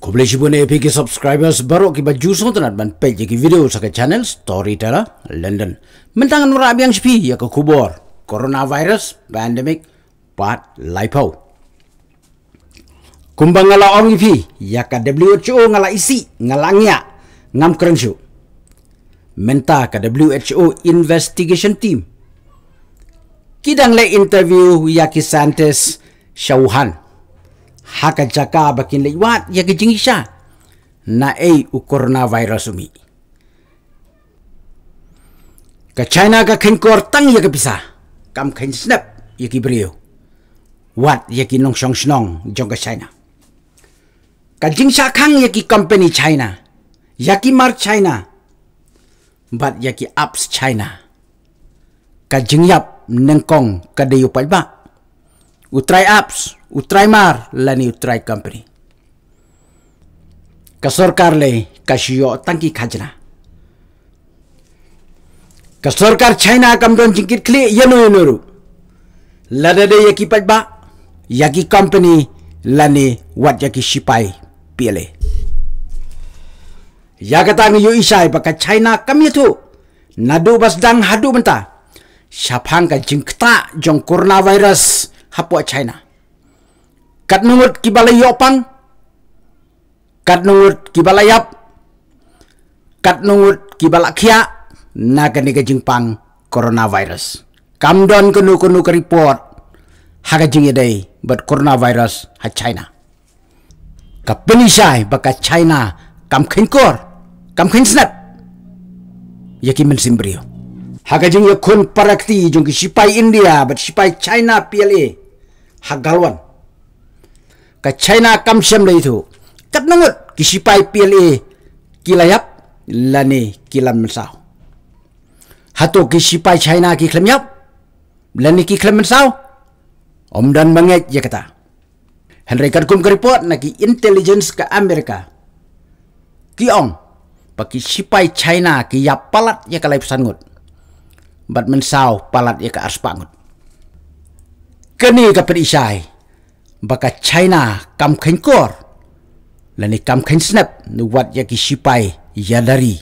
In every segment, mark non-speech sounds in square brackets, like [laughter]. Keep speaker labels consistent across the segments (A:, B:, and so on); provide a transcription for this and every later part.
A: Ku boleh cuba ni subscribers baru kita baju semua tenat dan page video sahaja channel Story Storyteller London. Mentangan murah abang sepi ya ke kubur. Coronavirus Pandemic Part Lipo. Kumpang ngala orang fi ya ke WHO ngala isi ngalangnya ngam kerensyuk. Menta ke WHO Investigation Team. Kidang le interview ya ke scientist Shawhan haka jaka bakin lewat ya ke jingisha ah. na ei u coronavirus umi ka china ka khen kor tang ya ke kam khen snap ya ki brio wat ya ki nong song snong jong ka china ka jingsha khang ya ki company china ya ki mar china bat ya ki apps china ka jingyap nengkong ka deyo palba u try apps Utraimar la ni Utrai Company. Kasorkar le kasiyo tangki kajna. Kasorkar China kamdon jingkit kli yenu yenuru. Ladade yaki padba yaki company la ni wat yaki shipai pile. Yagatang yu isai baka China kamyatu. Nadu bas dang hadu menta. Siapang ka jingkta jong coronavirus hapua China kat nungut ki balai yopan kat nungut ki balai yap kat nungut ki balai kia na gani ka jingpang coronavirus kam don kenu kenu ka report haga jing day but coronavirus ha china ka penisai baka china kam kengkor kam kengsnap yakin men simbrio haga jing ya kun parakti jong ki sipai india but sipai china pla hagalwan กับไชน่าคำเชมเลยทุกันนั่งกิสิไปเปลี่ยกิลายับลานีกิลันมันสาวฮัตโตกิสิไปไชน่ากิคลมยับลานีกิคลมันสาวอมดันบังเอ็ดยักตาเฮนรีการ์กุมกระพดนักอินเทลเจนซ์กับอเมริกากิอองปักกิสิไปไชน่ากิยับปลัดยักอะไรพันงุดบัดมันสาวปลัดยักอาร์สปังงุด Kini kapit isyai baka China kam khen lani kam khen snap nu wat ya sipai ya dari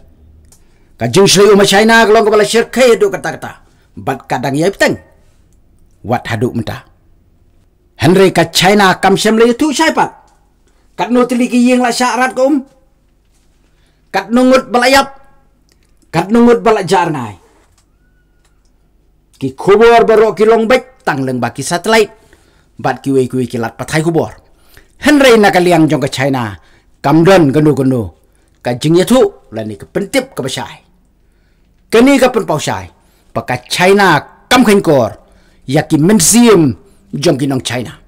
A: ka jeng sri uma China kalong kepala syirke ya duk kata kata bat kadang ya piteng wat haduk menta Henry ka China kam sem le tu sai pat kat no tili ki yeng la syarat ko um kat nungut balayap kat nungut balajarnai ki kubur berok ki long bek tang leng baki satellite bat kiwe kiwe kilat patai kubor. Henry nakaliang jong ke China, kamdon gendu gendu, kajing yatu lani ke pentip ke pasai. Kini ke pun pausai, paka China kam kengkor, yaki mensiem jong Nong China.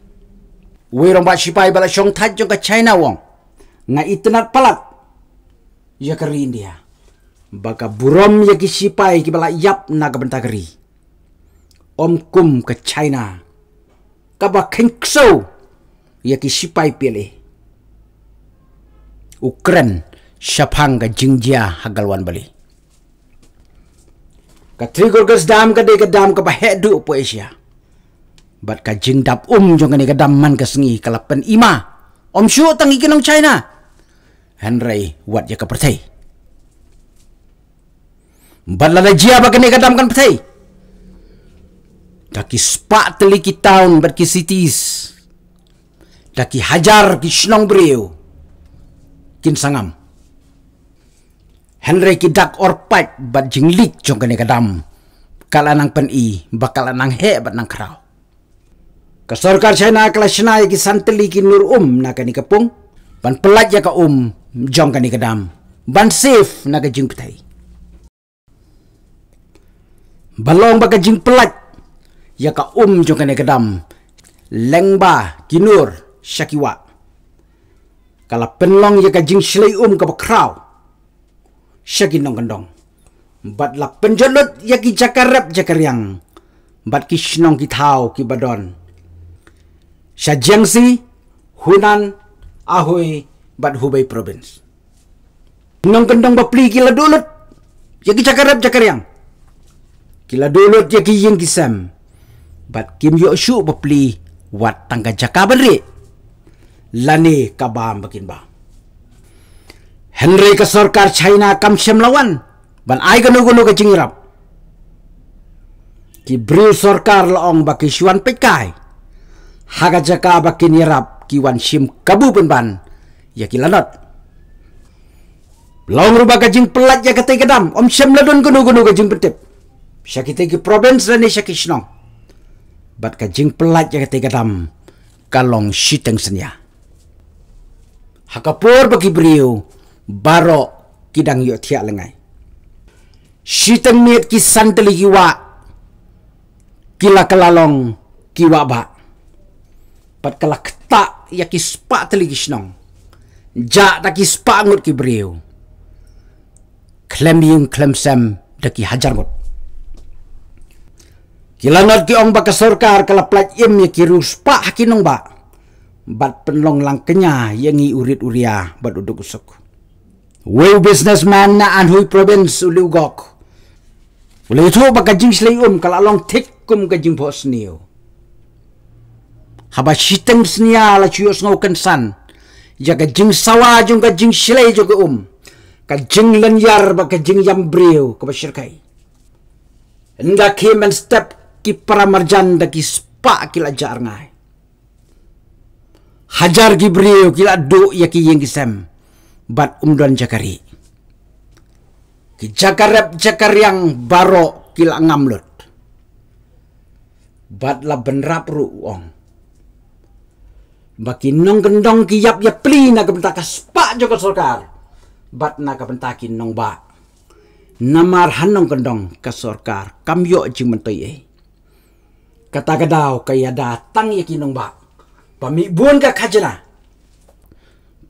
A: Wirong bat sipai bala syong tat jong ke China wong, nga itenat palat, ya keri India. Baka burom yaki sipai bala yap naga bentakeri. Om kum ke China kaba kengso ya ki sipai pele ukran shapang jingja hagalwan bali ka trigger gas dam ka de ka dam ka hedu po asia bat ka jingdap um jong ni ka dam man ka sengi kalapan ima om shu tang ikinong china henry wat ya ka pertai Balala jia bagi ni kadam kan petai. Daki spak teliki tahun berki sitis. Daki hajar ki senang beriu. Kin sangam. Henry ki dak orpat bat jinglik jongkani kadam. Kala nang pen i, bakal nang he bat nang kerau. Kesorkar saya nak kelas naik ki santeli ki nur um nak ni kepung. Ban pelat ya ka um jongkani kadam. Ban safe nak jing petai. Balong baka jing pelat yaka um jokane kedam lengba kinur shakiwa kala penlong yaka jing shlei um ka bakrau shaki nong kendong bat la penjolot yaki jakarap jakaryang bat kishnong ki thau ki badon shajangsi hunan ahoy bat hubei province nong kendong bapli kila dulut yaki jakarap jakaryang kila dulut yaki yingkisam. kisam bat kim yo shu bapli wat tangga jaka benri lani kabam bakin ba henry ka sarkar china kam shem lawan ban ai gnu gnu ka chingrap ki bri sarkar laong baki shuan pekai haga jaka bakin yarap ki wan shim kabu ban ban ya ki lanat Long rubah kajing pelat ya kata ikadam. Om syam ladun gunung-gunung kajing petip. Syakiteki province dan syakishnong. province bat ka pelat yang kata dam kalong shiteng senya. Hakapur bagi beriu baro kidang yuk tiak lengai. Shiteng miet ki santeli kiwa kila kelalong kiwa ba. Bat kala ketak ya ki sepak teli kisnong. Jak tak ki ngut ki beriu. Klem yung klem sem daki hajar ngut. Kilanot ki ong baka sorkar kala plat im ya ki ruspa kinong ba. Bat penlong lang kenya yang urit uria bat uduk usuk. Wew businessman na anhui province uli ugok. Uli itu baka jing selai um kala long tik kum ka jing bos niyo. Haba shiteng sniya la chuyos ngau kensan. Jaga jing sawa jung ka jing selai juga um. Ka jing lenyar baka jing yambriyo kapasyirkay. Nga kemen step ki paramarjan da ki spa ki lajar ngai. Hajar Gibril kila do ya ki yang kisem bat umdon jakari. Ki jakarep jakar yang baro kila ngamlut. Bat la benrap ru uang. Baki nong gendong ki yap ya pli na ke bentak spa joko sorkar. Bat na ke bentak nong ba. Namar hanong gendong ke sorkar kam yo jing eh kata gadaw kaya datang ya kinong ba pamibuan ka kajana lah.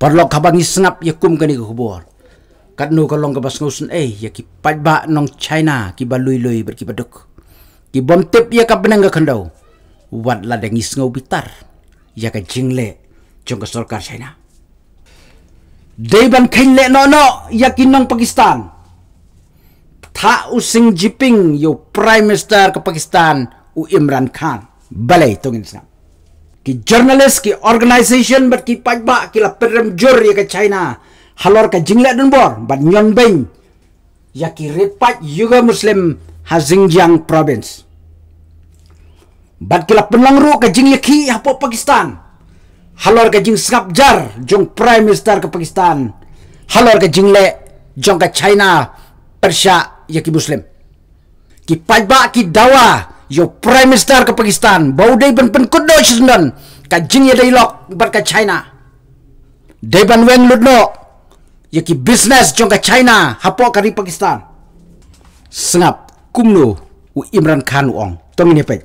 A: parlo kabang isngap ya kum kani kubor katnu kalong kabas ngusun eh ya ki padba nong china ki baluy loy ber ki baduk ki bom tip ya ka benang ka kandaw wat la dengi sngau bitar ya ka jingle jong ka sorkar china Deban kainle no no yakin nong Pakistan. Tha using jiping yo prime minister ke Pakistan u Imran Khan balai tong insa ki journalist ki organization bat ki pajba ki la perem jur ya ke China halor ke jingla dan bor bat nyon bain ya ki repat yuga muslim ha Xinjiang province bat ki la penangru ke jingla ki hapo Pakistan halor ke jing sap jar jong prime minister ke Pakistan halor ke jingle jong ke China persia ya ki muslim ki pajba ki dawa yo prime minister ke Pakistan bau dei ban pen kudo shizmen ka jing ye dei lok bat ka China dei ban weng lut no ye ya ki business jong ka China hapo ka ri Pakistan snap kumno u Imran Khan u ong tong ni pek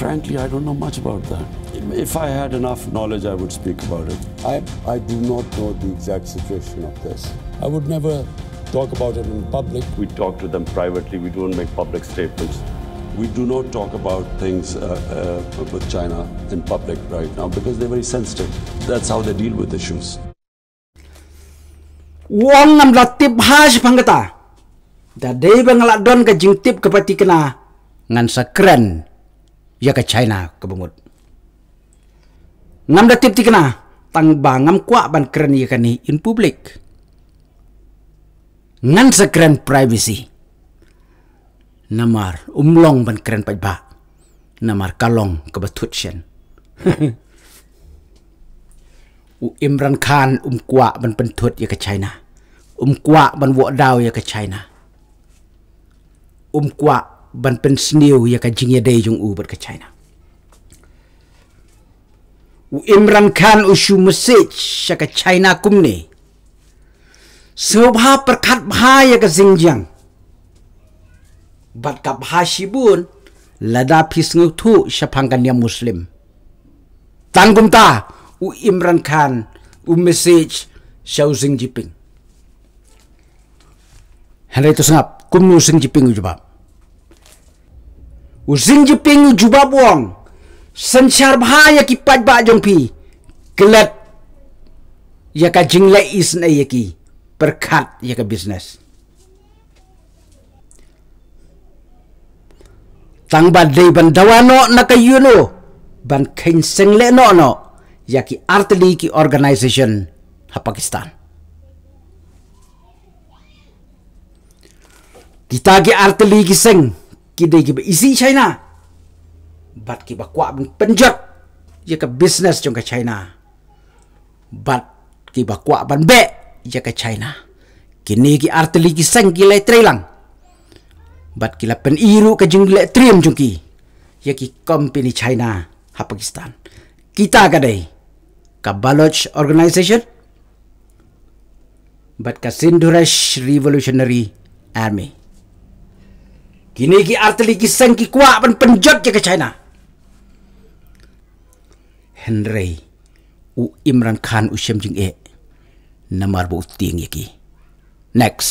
A: frankly i don't know much about that if i had enough knowledge i would speak about it i i do not know the exact situation of this i would never talk about it in public we talk to them privately we don't make public statements we do not talk about things uh, uh, with China in public right now because they're very sensitive. That's how they deal with issues. Wong nam latip hash pangkata. Da day bang don ka jing tip ka kena ngan sa kren ya ka China ka bungut. Nam latip tikna tang bangam kwa ban kren ya ka ni in public. Ngan sa kren privacy namar umlong ban keren pa namar kalong ke batut sian [laughs] u imran khan um kwa ban pentut ya ke china um kwa ban wo dau ya ke china um kwa ban pen sniu ya ke Jingya dei jung u ke china u imran khan u shu message ya ke china kum ni sebab perkat bahaya ke xinjiang บัดกับฮาชิบุนและดาพิสงุทุชพังกันยามุสลิมตังกุมตาอุอิมรันคานอุมเมสจชาวซิงจิปิงฮันเรตุสงับคุมนูซิงจิปิงอยู่จบับอุซิงจิปิงอยู่จบับวงสัญชาบหายกิปัจบาจงพีเกล็ดยากาจิงเลอิสนายกิประคัดยากาบิสเนส tang ba dei ban dawano na ka yuno ban khin seng le no no ya ki artli ki organization ha pakistan kita ki artli ki seng ki dei ki isi china bat ki ba kwa ban penjat ya ka business jong ka china bat ki ba kwa ban be ya ka china kini ki artli ki seng ki le trailang บัดกิลาเป็นอีรูกจึงและเตรียมจุงกีอยากกิกอมปินิชัยนาฮับปากิสถานกีตากันเลยกับบาลอชออร์แกไนเซชันบัดกับซินดูรัชรีวอลูชันนารีอาร์มีกินีกิอาร์ตลิกิสังกิกว่าเป็นปัญจจักรชัยนาเฮนรีอูอิมรันคานอุชมจึงเอนมาร์บุตติงยากี next